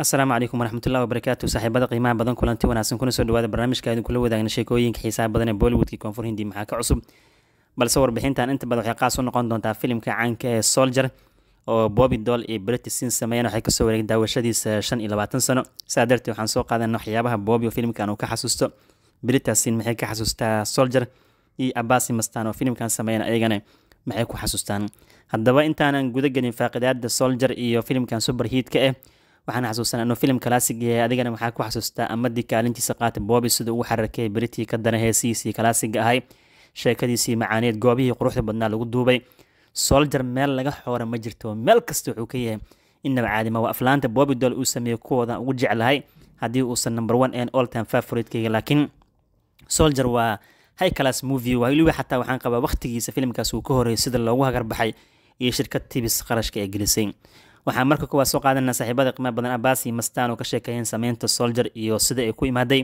asalaamu calaykum waraxmatullahi wabarakaatu saaxiibada qiimaha badan kulanti wanaagsan kuna soo dhawaada barnaamijka idin wadaagna sheekooyinka xiisaha badan ee bollywoodkii koonfur hindi maxaa ka cusub balse warbixintan inta badan waxay qaas u noqon doontaa filimka caanka ee soldier oo bobby doll iyo british sin sameeyeen waxay kasoo wareegeen daawashadiisa shan iyo labaatan sano sidaa darteed waxaan soo qaadana waxyaabaha bobby oo filimkan uu ka xasuusto british sin maxay ka xasuustaa soldier iyo abasi mastan oo filimkan sameeyeen ayagana maxay ku xasuustaan haddaba intaanan guda gelin faaqidaada iyo filimkan superhiitka ah eh, waxaan xasuusana inuu film kalaasig yahay adigana waxaa ku xasuustaa amadii kaalintiisa qaata boobi sidau ugu xarakeey beritii ka dana heesihiisii kalaasiga ahay sheekadiisii macaaneed goobihii quruxda badnaa lagu duubay soljar meel laga xoora ma jirto meel kasta wuxuu ka yahay inaba caadima waa aflaanta boobi dool uu sameeyey kuwoodan ugu jeclahay haddii uusan number one en alltime favoritekeyga laakiin soljar waa high class movie waliba xataa waxaan qabaa waqtigiisa filimkaas uu ka horreeyay sida loogu hagarbaxay iyo shirkad tibis qarashka ee gelisay waxaan marka kuwaa soo qaadanaa saaxiibada qiimaha badan abasi mastaan oo ka sheekeeyeen sameynta soldier iyo sida ay ku imaaday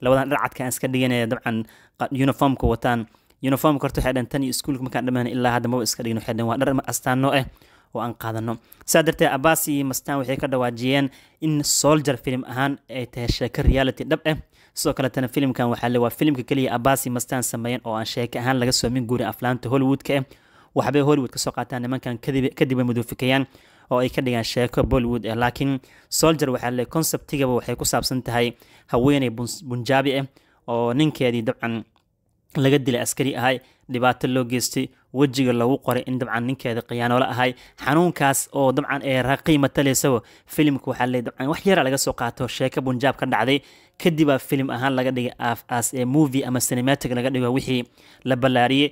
labadan dharcadka aan iska dhiganaya dabcan uniformka wataan uniformka horta waxay dhantan iyo iskuulka markaan dhammaana ilaa hadda maba iska dhigno xidhan waa dhar astaano ah eh oo aan qaadano saa darteed abasi iyo mastaan waxay ka dhawaajiyeen in soldier filim ahaan ay tahay sheeko reality dhab ah sidoo kaletana filimkan waxaa le waa filimka keliya abasi mastaan sameeyeen oo aan sheeko ahaan laga soomin guurin aflaanta hollywoodka ah waxbay hollywood ka qaataan nimankan kadib ay mudoofikayaan oo ay ka dhigaan sheeko bollywood ah laakiin soldier waxaa le conceptigaba waxay ku saabsan tahay haweeney bunjaabi ah oo ninkeedii dabcan laga dilay askari ahay dhibaato loo geystay wejiga lagu qoray in dabcan ninkeeda khiyaanolo ahay xanuunkaas oo dabcan ee raqiima taleysaba filimka waxaa le dabcan wax yara laga soo qaato sheeko bunjaab ka dhacday kadibaa filim ahaan laga dhigay aafaas ee movie ama cinematic laga dhigo wixii la ballaariyey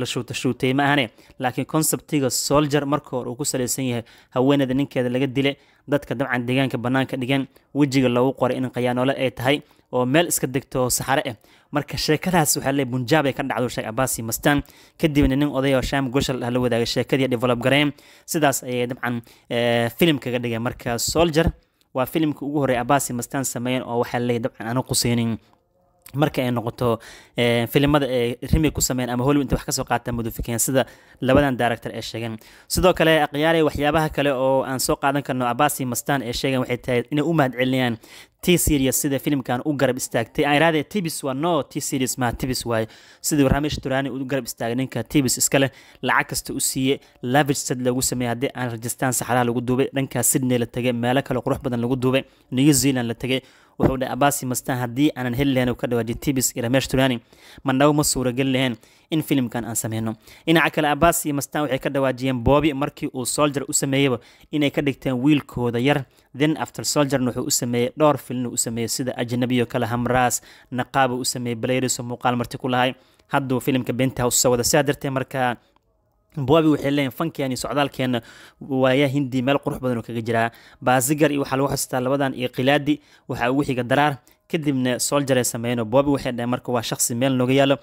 la shuuta ma ahane laakiin conceptiga solger marka hore uu ku salaysan yahay haweeneeda ninkeeda laga dile dadka dabcan deegaanka bannaanka dhigan wejiga lagu qoray in khiyaanolo ay tahay oo meel iska degto saxare ah marka sheekadaas waxaa le bunjaab ay ka dhacdo sheekh abaas markaasi mastaan kadibna nin oday sham shaam ah la wadaagay sheekadii develop gareen sidaas ayay dabcan eh, filim kaga dhigay marka soldier waa filimka ugu horey abasi mastan sameeyeen oo waxaa laleeyahy dabcan aanu quseynin marka ay noqoto eh, filimada ay rimi ku sameyn ama hollywood inta wax kasoo qaata mudufikeen sida labadan director ee sheegeen sidoo kale khiyaarey waxyaabaha kale oo aan soo qaadan karno abasi mastan ee sheegeen waxay tahay inay u mahad celinayaan t series sida filimkan u garab istaagtay aan irahdee tibis waa no t series maa tibis waaye sidii barnaamij turaani u garab istaagay ninka tibis iskale lacag kasta u siiyey lavage lagu sameeyey haddii aan rajistaan saxaraha lagu duubay dhankaas sydney la tegay meelo kale qurux badan lagu duubay new zealand la tegay wuxuu dhahay abasi mastan haddii aanan heli lahayn ka dhawaajiy tibis iyo turani mandhawo ma suurageli lahayn in filimkan aan sameyno dhinaca kale abasi mastan waxay ka dhawaajiyeen boobi markii uu soldier u sameeyeyba inay ka dhigteen wiilkooda yar then after soldiern wuxuu u sameeyey dhowr filinu u sameeyey sida ajnabiyo kale hamraas naqaabu u sameeyey balayrisoo muuqaal marti ku lahay hadduu filimka benta house sidaa darteed markaa boabi waxay leeyihin fankeena iyo socdaalkeena waayaa hindi meel qurux badan oo kaga jiraa baasigar iyo waxaa lagu xusistaa labadan iyo khilaadi waxaa ugu xiga daraar kadibna soljarey sameeyeen oo bobi waxay dhaheen marka waa shaqsi meel nooga yaalo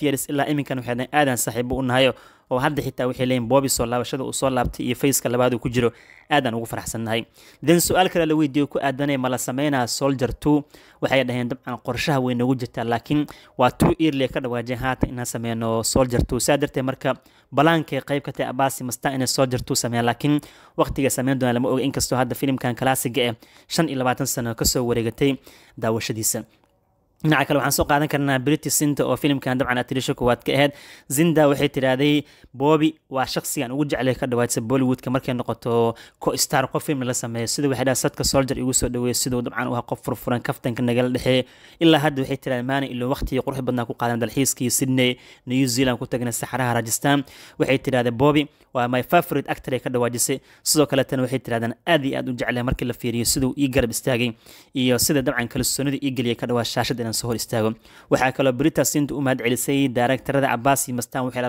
years ilaa iminkan waxaadna aadan saaxiibo u nahayo oo hadda xitaa waxay leeyihin boobiso laabashada uu soo laabtay iyo fayska labaad uu ku jiro aadan ugu farxsannahay den su-aal kale la weydiiyo ku aadanaya ma la sameynaa soldier two waxay dhaheen dabcan qorshaha way noogu jirtaa laakiin waa two early ka dhawaajeen haatan inaan sameyno soldier two saa darteed marka balaankay qayb ka abasi mastaan inay soldier two sameeyaan laakiin waqtiga sameyn doonaa lama oga inkastoo hadda filimkan kalaasiga eh shan iyo labaatan sano kasoo wareegatay daawashadiisa dhinaca kale waxaan soo qaadan karnaa briti sinta oo filimkan dabcan aad tirisha koowaad ka ahayd zinda waxay tidhaahday boobi waa shakhsigan ugu jeclay ka dhawaadsa bollywoodka markay noqoto co star qof film la sameeyo sida waxay dhaha sadka soldier igu soo dhaweeyay siduu dabcan u ahaa qof furfuran kaftanka nagala dhexeey ilaa hadda waxay tidhahdeen maana ilo waqtigii qurux badnaa ku qaadan dalxiiskii sydney new zealand ku tagna saxaraha rajistan waxay tidhahdeen boobi waa my favorite actor ay ka dhawaajisay sidoo kaletana waxay tidhahdeen aad iyo aad u jeclay markii la fiiriyo siduu ii garab istaagay iyo sida dabcan kalsoonida ii geliyay ka dhawaa shaashada ambulance hor istaago waxaa kaloo britas inta u mahad celisay daaragtarada cabaas iyo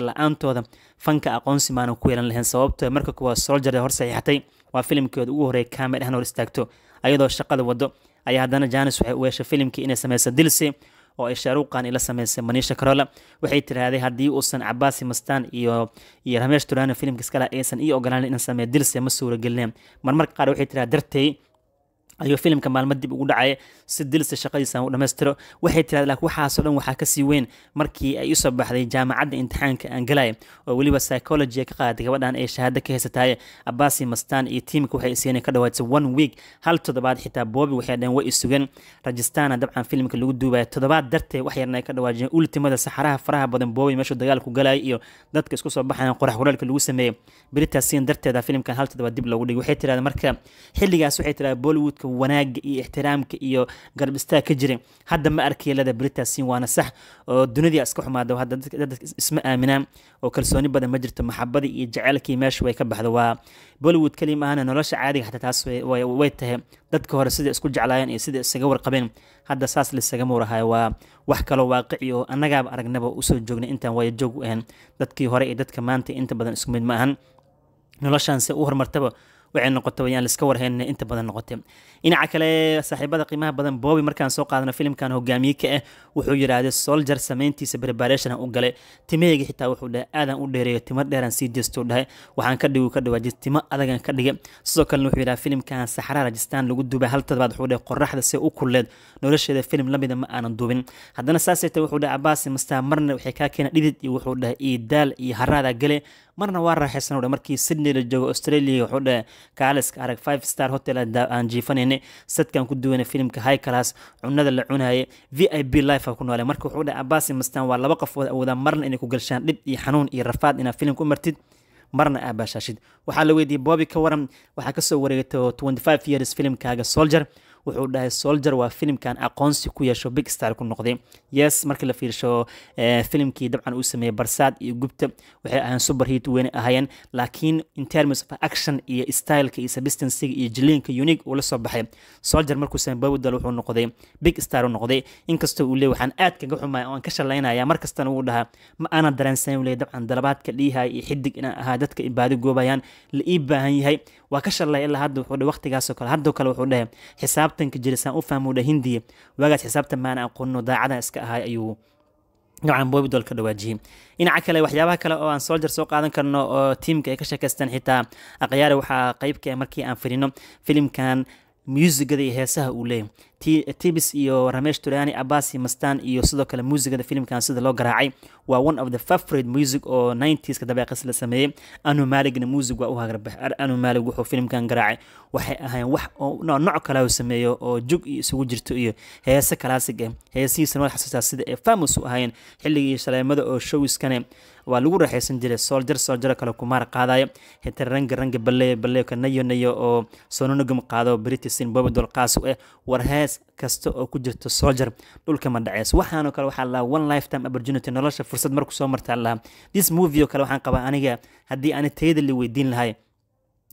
la-aantooda fanka aqoonsi maana ku yeelan lahayn sababto marka kuwa soljar hor saxiixatay waa filimkeeda ugu horreeya kaamera ahaan hor istaagto ayadoo shaqada wado ayaa haddana janis waxay u yeeshay filimkii inay sameysa dilse oo ay shaaruqan ila sameysay manisha karola waxay tiraahday haddii uusan cabaasi mastaan iyo iyo ramesh turano filimkiskale aysan ii ogolaanin inaan sameeyo dilse ma suuragelineen marmarka qaar waxay tiraha dartay ayuu filimka maalmo dib ugu dhacay si dilse shaqadiisaan u dhammaystiro waxay tiraad laakiin waxaasoo dhan waxaa kasii weyn markii ay usoo baxday jaamacadda imtixaanka aan galay oo weliba psychologia ka qaaday gabadhan ay shahaado ka haysataay abasi mastan iyo tiimka waxay isiinay ka dhawaatay one week hal toddobaad xitaa boobi waxay dhaheen way isugan rajistana dabcan filimka lagu duubaya toddobaad darteed wax yarna ka dhawaajiyeen ultimada saxaraha faraha badan boobi meeshuu dagaalku galaya iyo dadka isku soo baxayan qorax walaalka lagu sameeyey britaasiin darteeda filimkan hal toddobaad dib loogu dhigay waxay tirahdeen marka xilligaas waxay tirahdeen bollywood dadka wanaagga iyo ixtiraamka iyo garab istaag ka jiray hadda ma arkaya lada britaasin waana sax oo dunida iska xumaada hadda dad isma aaminaan oo kalsooni badan ma jirto maxabadii iyo jaceylkii meesha way ka baxda waa bollywood kalima ahana nolosha caadiga xataa taas way tahay dadka hore sida isku jeclaayeen iyo sida isaga warqabeen hadda saas laisaga muurahayo waa wax kaloo waaqici annagaaba aragnaba usoo joognay intaan waaya joog u ahayn dadkii hore iyo dadka maanta inta badan isku mid ma ahan noloshaanse u hormartaba waxay noqota wayaan laska warhaynna inta badan noqotay dhinaca kale saaxiibada qiimaha badan boobi markaan soo qaadano filmkan hogaamiye ka ah wuxuu yidhaahday soljar samayntiisa preparationa u galay timahayga xitaa wuxuu dhahay aadaan u dheereeyo timo dheeraan sii jeestou dhahay waxaan ka dhigu ka dhawaajis timo adagan ka dhigay sidoo kalena wuxuu yidhaha filmkan saxraa rajistaan lagu duubay hal toddobaad wuxuu dhahay qoraxda see u kulleed nolosheeda film la mida ma aanan duubin haddana saasay tahay wuxuu dhahay abbaasi mastaa marna waxay kaa keena dhidid iyo wuxuu dhahay iyo daal iyo haraadaa gale marna waa raaxaysan markii sydney la joogo australia wuxuu dhahay kaaliska arag five star hotel aan jiifanayna sadkan ku duwana filimka high class cunada la cunaaya v i b life ku noole marka wuxuu dhahay abasi mastaan waa laba qofood awoodaan marna inay ku galshaan dhib iyo xanuun iyo rafaad inaa filimka u martid marna aa baashaashid waxaa la weydiiyey boobi ka waran waxaa kasoo wareegay twenty five years filimkaaga soldier wuxuu dhahay soldier waa filimkan aqoonsi ku yeesho big star ku noqday yes markii la fiirsho eh, filimkii dabcan uu sameeyey barsaad iyo gubta waxay ahayn super hit weyne laakiin in terms of action iyo styleka iyo substansiga iyo jiliinka unique uu la soo baxay soldier markuu sameeyey bawdal wuxuu noqday big star u noqday inkastoo uu leey waxaan aad kaga xumaya oo aan ka shalaynaya markastana wuu dhahaa ma aanan dareensanin uu leey dabcan dalabaadka dhiihaya iyo xidig inaan ahaa dadka ibaadi goobayaan la ii baahan yahay waa ka shalay ilaa hadda wuxuu dhahay waqtigaasoo kale haddoo kale wuxuu dhahay xisaab labtanka jir saan u fahmowdha hindiya waagaas xisaabta maana aqoonno daacada iska ahaa ayuu gacan bobidol ka dhawaajiyey dhinaca kale waxyaabaha kale oo aan soldier soo qaadan karno oo tiamka ay ka sheekaystaan xitaa akhyaara waxaa qeybka markii aan firino filimkan muusigada iyo heesaha uu leeyahy tibis iyo ramesh turani abasi mastan iyo sidoo kale muusigada filimkan sida loo garaacay waa one of the favorite music oo ninetieska dabeeqas la sameeyey anu maaligna muusig waa u hagarbax anu maalig wuxuu filimkan garaacay waxay ahayn wax nooc kale sameeyo oo jug isugu jirto iyo heese kalaasig ah eh. heesihiisana waa xasuustaa sida ay famus u ahayeen xilligii shaleemada oo showiskane waa lagu raaxaysan jiray soljar soljaro kale kumaar qaadayo hita rangi rangi baleyo baleyo ka nayo nayo oo sononogum qaado britisin bobidol qaas u eh. warhee madhaceys kasta oo ku jirto soldier dhulka madhaceys waxaano kale waxaa lahaa one lifetime opportunity nolosha fursad marku soo martaa lahaa this movie oo kale waxaan qabaa aniga haddii ani tayada la weydiin lahay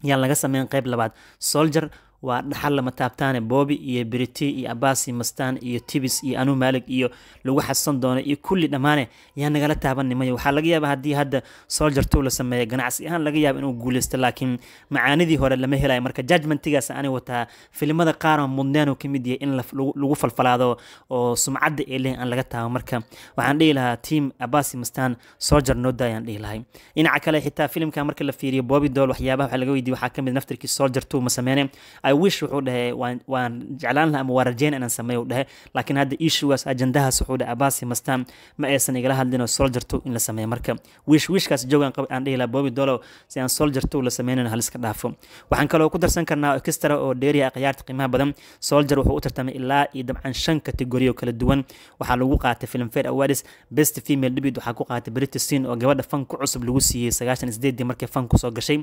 yaan laga sameyn qayb labaad soldier waa dhaxal lama taabtaane iyo beriti iyo abaasi mastaan iyo tibis iyo anuu maalig iyo lagu xasan doona iyo kulli dhammaane yaa nagala taaban nimayo waxaa laga yaaba haddii hadda soljartow la sameeya ganacsi ahaan laga yaaba inuu guuleysto laakiin macaanidii hore lama helayo marka jajmentigaas ani wataa filimada qaaroo mudneenoo ka yahay in lagu falfalaado oo sumcadda ee leh aan laga taaban marka waxaan dhihi lahaa tiam abaasi mastaan soljar noda ayaan dhihi lahay dhinaca kale xitaa filimka marka la fiiriyo boobi dool waxyaabaha waxa laga weydiye waxaa ka mid ah naftarkii soljartow ma sameene iwish wuxuu dhahe waan jeclaan laha ama waa rajeyn inaan sameeyo dhahe laakiin hadda issuegaas ajandahaas wuxuu dhahe abaasi mastam ma aysan igala hadlin soljarto in la sameeyo marka wish wishkaas joogan qab aan dhihi laha bobi dolow si aan soljarto la sameynin hal dhaafo waxaan kaloo ku darsan karnaa orkestra oo dheeriya akhyaarta qiimaha badan soljar wuxuu u tartamay ilaa iyo dabcan shan kategori kala duwan waxaa lagu qaatay filmfare awards best female dibid waxaa ku qaatay british oo gabadha fan ku cusub lagu siiyey sagaashan isdeedii markay fan kusoo gashay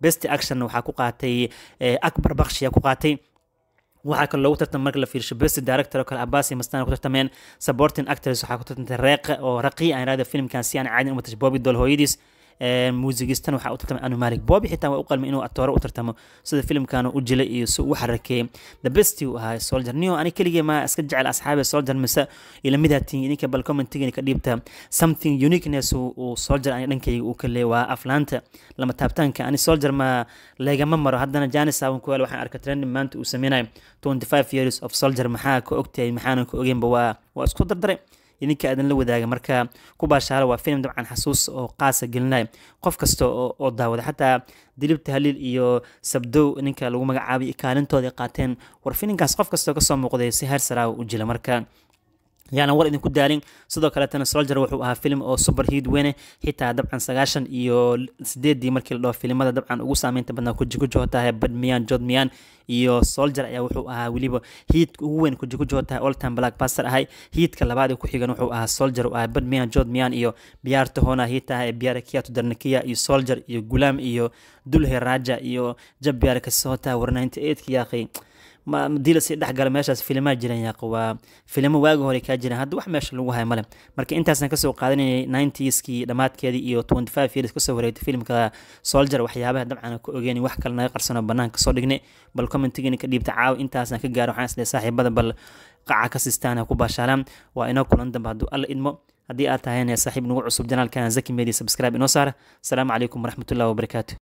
best actionna waxaa ku qaatay eh, akbar bakshiya ku qaatay waxaa kale loogu tartam marka la fiirsho best director o kale abasi mastan ku tartameen supporting actors waxaa ku tartantay reeq oo raqi aan irahda filmkan si aan caadin umatay bobby dol hooyadiis muusigistan waxaa u tartamay anu malik boobi xitaan waa u qalmay inuu atoore u tartamo sida filimkan u jilay iyo u xarakeeyey the besti uu ahaa soldier niyo ani keligay maa iska jecel asxaabi soldier mise ilamid hatiin idinka bal commentigan ka dhiibta something uniqueness uu soldier ani dhankayga uu ka waa aflaanta lama taabtaanka ani soldier ma leegama maro haddana janis saaban kuwaal waxaan arka trending maanta uu sameynayo twenty five years of soldier maxaa ka ogtahay maxaanan ka ogeynba waa waa isku dardaray idinka la wadaaga marka kubaashaala waa filim dabcan xasuus oo qaasa gelinay qof kasta oo daawada xataa dilib tahliil iyo sabdow ninka lagu magacaabay ikaalintooda qaateen war filinkaas qof kastoo kasoo muuqday si heer saraawa u jila marka yaanan war idinku daalin sidoo kaleetana solger wuxuu ahaa filim oo super hiid weyne xitaa dabcan sagaashan iyo sideedii markii la dhaho filimada dabcan ugu saameynta badnaa kujikujohotahay badmiyan jodmiyan iyo solger ayaa wuxuu ahaa weliba hiidka ugu weyn kujikujohotahay oltime black baster ahay hiidka labaad ee ku xigan wuxuu ahaa solger uu ahaa badmiyan iyo biyaar tohona hiitaha biyaarakiyaatu darnakiya iyo solger iyo gulaam iyo dulhe raja iyo jab war ninety eight dilasi dhexgala meeshaas filimaa jiran yaaq filimo waagi hore kaa jiran hadda wax meesha lagu hay male marka intaasan kasoo qaadanayay ninetieskii dhammaadkeedii iyo twenty five years kasoo wareegtay filmka soldier waxyaabaha dabcan ka ogeyn wax kale naga qarsano banaanka soo dhignay bal commentigina ka dhiibta caawa intaasan ka gaaro waxaan isleeyahay saaxiibada bal qaca ka sistaan ku baashaalaan waa inoo kulan dambe hadduu alla idmo haddii aad tahayna saaxiib nagu cusub janaalkan zaki media subscribe inoo saara asalaamu calaykum waraxmatullahi wabarakaatu